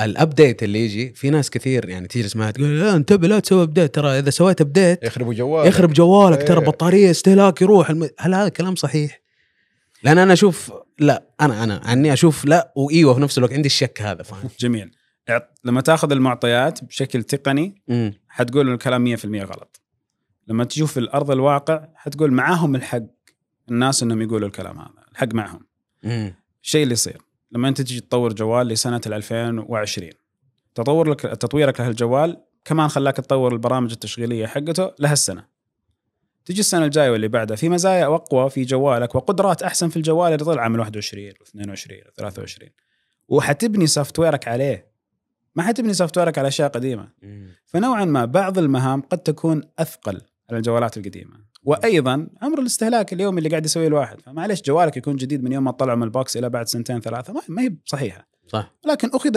الابديت اللي يجي في ناس كثير يعني تجلس اسمها تقول لا انتبه لا تسوي ابديت ترى اذا سويت ابديت يخرب جوالك يخرب جوالك ترى إيه. بطاريه استهلاك يروح الم... هل هذا كلام صحيح؟ لان انا اشوف لا انا انا عني اشوف لا وايوه في نفس الوقت عندي الشك هذا فاهم جميل لما تاخذ المعطيات بشكل تقني مم. حتقول الكلام 100% غلط لما تشوف الارض الواقع حتقول معاهم الحق الناس انهم يقولوا الكلام هذا الحق معهم الشيء اللي يصير لما انت تجي تطور جوال لسنه 2020 تطور لك تطويرك لهالجوال كمان خلاك تطور البرامج التشغيليه حقته لهالسنه تجي السنه الجايه واللي بعدها في مزايا اقوى في جوالك وقدرات احسن في الجوال اللي طلع من 21 و22 و23 وحتبني سوفت ويرك عليه ما حتبني سوفت ويرك على اشياء قديمه فنوعا ما بعض المهام قد تكون اثقل على الجوالات القديمه وايضا عمر الاستهلاك اليومي اللي قاعد يسويه الواحد فمعلش جوالك يكون جديد من يوم ما طلعوا من البوكس الى بعد سنتين ثلاثه ما هي بصحيحه صح لكن اخذ